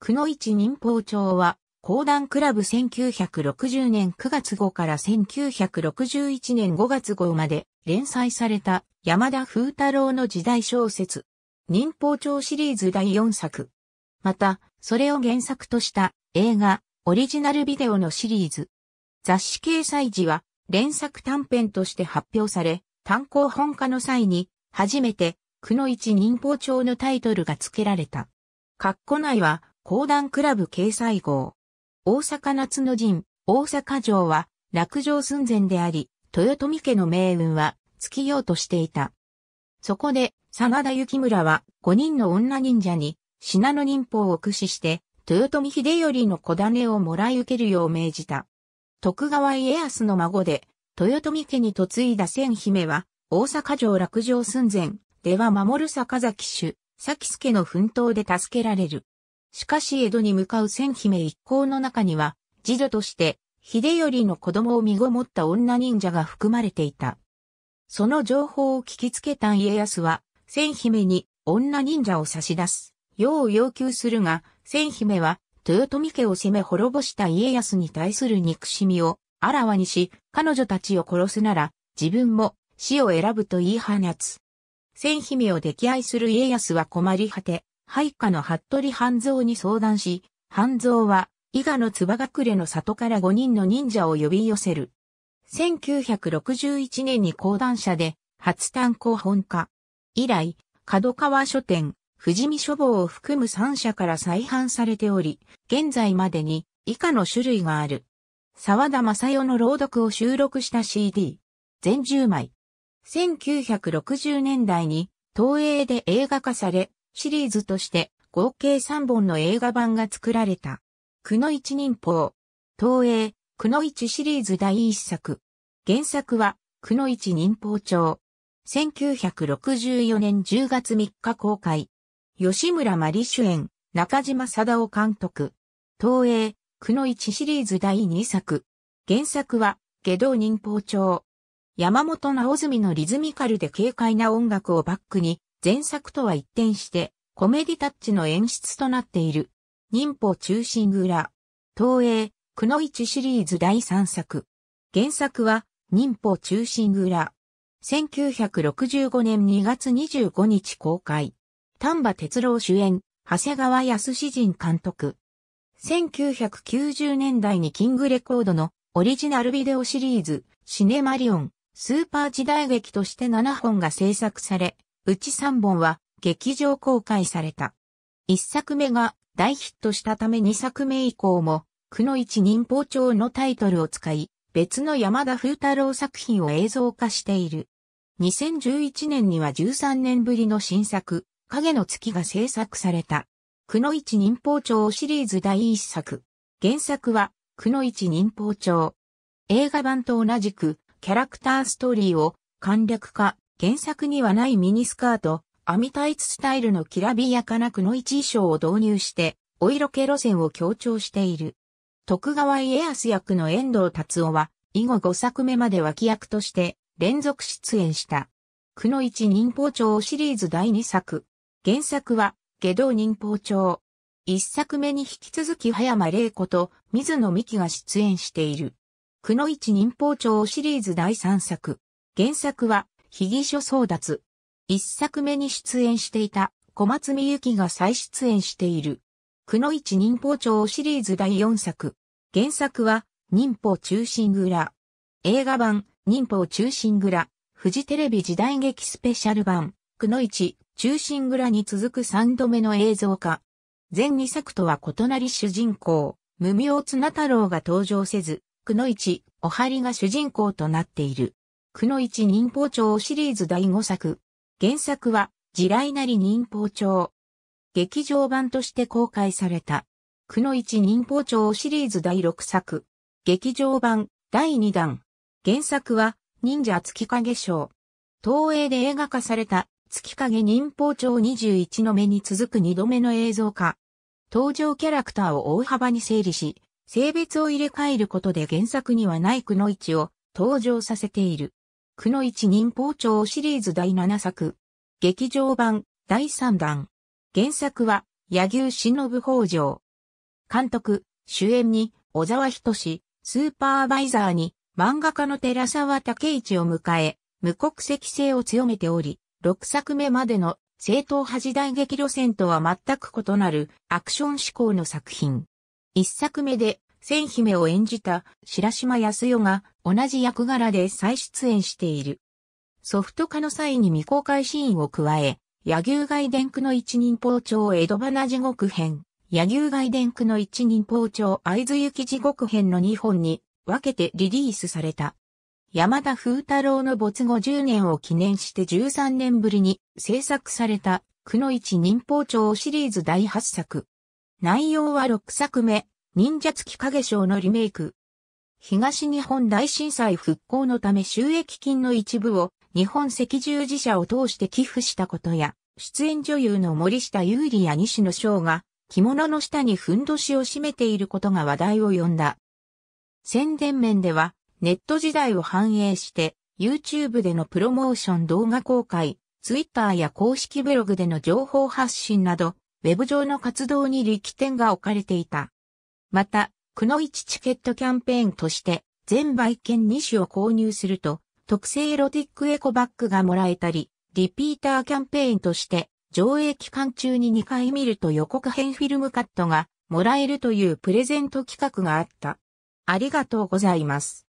久野市忍法町は、講談クラブ1960年9月号から1961年5月号まで連載された山田風太郎の時代小説、忍法町シリーズ第4作。また、それを原作とした映画、オリジナルビデオのシリーズ。雑誌掲載時は連作短編として発表され、単行本化の際に、初めて、久野市忍法町のタイトルが付けられた。括弧内は、講談クラブ掲載号。大阪夏の陣、大阪城は落城寸前であり、豊臣家の命運は尽きようとしていた。そこで、真田幸村は五人の女忍者に、品の忍法を駆使して、豊臣秀頼の小種をもらい受けるよう命じた。徳川家康の孫で、豊臣家に嫁いだ千姫は、大阪城落城寸前では守る坂崎主、崎助の奮闘で助けられる。しかし江戸に向かう千姫一行の中には、次女として、秀頼の子供を身ごもった女忍者が含まれていた。その情報を聞きつけた家康は、千姫に女忍者を差し出す、よう要求するが、千姫は、豊臣家を攻め滅ぼした家康に対する憎しみを、あらわにし、彼女たちを殺すなら、自分も死を選ぶと言い放つ。千姫を溺愛する家康は困り果て、配下の服部半蔵に相談し、半蔵は、伊賀のつば隠れの里から5人の忍者を呼び寄せる。1961年に講談社で、初単行本化。以来、角川書店、富士見書房を含む3社から再販されており、現在までに以下の種類がある。沢田正代の朗読を収録した CD。全10枚。1960年代に東映で映画化され、シリーズとして合計3本の映画版が作られた。くの一人法。東映、くの一シリーズ第一作。原作は、くの一人法帳。1964年10月3日公開。吉村真理主演、中島貞夫監督。東映、くの一シリーズ第2作。原作は、下道人法帳。山本直澄のリズミカルで軽快な音楽をバックに、前作とは一転して、コメディタッチの演出となっている。忍法中心裏。東映、くのいちシリーズ第3作。原作は、忍法中心裏。1965年2月25日公開。丹波哲郎主演、長谷川康史人監督。1990年代にキングレコードのオリジナルビデオシリーズ、シネマリオン、スーパー時代劇として7本が制作され、うち3本は劇場公開された。1作目が大ヒットしたため2作目以降も、区の一人包丁のタイトルを使い、別の山田風太郎作品を映像化している。2011年には13年ぶりの新作、影の月が制作された。くの一忍法帳シリーズ第一作。原作は、くの一忍法帳。映画版と同じく、キャラクターストーリーを、簡略化、原作にはないミニスカート、網タイツスタイルのきらびやかなくの一衣装を導入して、お色気路線を強調している。徳川家康役の遠藤達夫は、以後5作目まで脇役として連続出演した。くの一忍法帳シリーズ第2作。原作は、下道忍法帳。1作目に引き続き葉山玲子と水野美紀が出演している。くの一忍法帳シリーズ第3作。原作は、被疑書争奪。一作目に出演していた小松美由紀が再出演している。くの一忍法帳シリーズ第4作。原作は忍法中心蔵。映画版忍法中心蔵。フジテレビ時代劇スペシャル版。くの一中心蔵に続く3度目の映像化。前2作とは異なり主人公、無名綱太郎が登場せず、くの一おはりが主人公となっている。くの一忍法帳シリーズ第5作。原作は、地雷なり忍法帳。劇場版として公開された。くの一忍法帳シリーズ第6作。劇場版第2弾。原作は、忍者月影賞。東映で映画化された、月影忍法帳21の目に続く2度目の映像化。登場キャラクターを大幅に整理し、性別を入れ替えることで原作にはないくの一を登場させている。くの一忍法帳シリーズ第7作。劇場版第3弾。原作は、柳生忍法上。監督、主演に、小沢仁志、スーパーバイザーに、漫画家の寺沢武一を迎え、無国籍性を強めており、6作目までの正統派時代劇路線とは全く異なるアクション志向の作品。1作目で千姫を演じた白島康代が同じ役柄で再出演している。ソフト化の際に未公開シーンを加え、柳生外伝区の一人包丁江戸花地獄編、柳生外伝区の一人包丁会津行地獄編の2本に分けてリリースされた。山田風太郎の没後10年を記念して13年ぶりに制作された、区の一人包丁シリーズ第8作。内容は6作目、忍者月影賞のリメイク。東日本大震災復興のため収益金の一部を日本赤十字社を通して寄付したことや、出演女優の森下優里や西野翔が着物の下にふんどしを占めていることが話題を呼んだ。宣伝面ではネット時代を反映して YouTube でのプロモーション動画公開、Twitter や公式ブログでの情報発信など、ウェブ上の活動に力点が置かれていた。また、くのいちチケットキャンペーンとして、全売券2種を購入すると、特製エロティックエコバッグがもらえたり、リピーターキャンペーンとして、上映期間中に2回見ると予告編フィルムカットがもらえるというプレゼント企画があった。ありがとうございます。